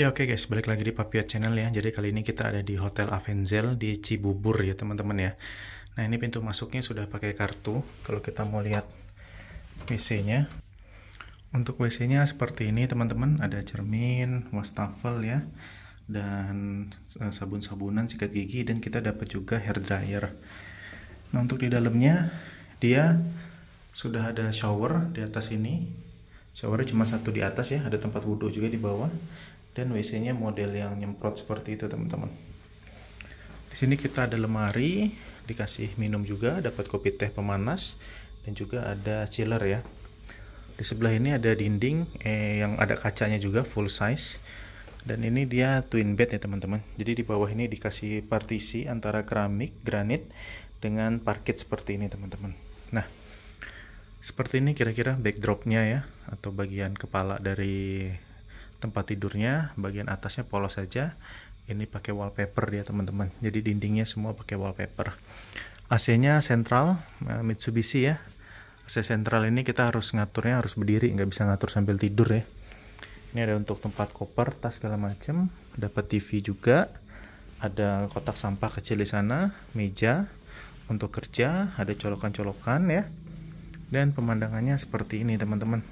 Ya oke okay guys, balik lagi di Papiat Channel ya. Jadi kali ini kita ada di Hotel Avenzel di Cibubur ya teman-teman ya. Nah ini pintu masuknya sudah pakai kartu. Kalau kita mau lihat WC-nya. Untuk WC-nya seperti ini teman-teman. Ada cermin, wastafel ya. Dan e, sabun-sabunan, sikat gigi. Dan kita dapat juga hair dryer. Nah untuk di dalamnya dia sudah ada shower di atas ini showernya cuma satu di atas ya ada tempat wudhu juga di bawah dan WC-nya model yang nyemprot seperti itu teman-teman di sini kita ada lemari dikasih minum juga dapat kopi teh pemanas dan juga ada chiller ya di sebelah ini ada dinding eh, yang ada kacanya juga full size dan ini dia twin bed ya teman-teman jadi di bawah ini dikasih partisi antara keramik granit dengan parkit seperti ini teman-teman nah seperti ini kira-kira backdropnya ya atau bagian kepala dari tempat tidurnya bagian atasnya polos saja ini pakai wallpaper ya teman-teman jadi dindingnya semua pakai wallpaper AC-nya sentral eh, Mitsubishi ya AC sentral ini kita harus ngaturnya harus berdiri nggak bisa ngatur sambil tidur ya ini ada untuk tempat koper tas segala macam dapat TV juga ada kotak sampah kecil di sana meja untuk kerja ada colokan-colokan ya dan pemandangannya seperti ini teman-teman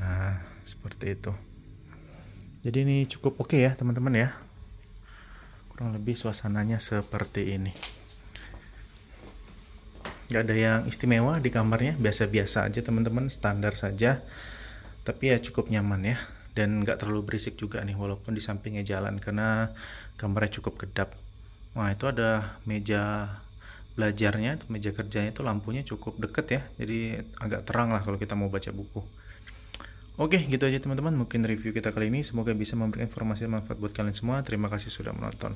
nah seperti itu jadi ini cukup oke okay ya teman-teman ya kurang lebih suasananya seperti ini Gak ada yang istimewa di kamarnya biasa-biasa aja teman-teman standar saja tapi ya cukup nyaman ya dan gak terlalu berisik juga nih walaupun di sampingnya jalan karena kamarnya cukup kedap nah itu ada meja belajarnya meja kerjanya itu lampunya cukup deket ya jadi agak terang lah kalau kita mau baca buku Oke, gitu aja teman-teman. Mungkin review kita kali ini. Semoga bisa memberikan informasi yang manfaat buat kalian semua. Terima kasih sudah menonton.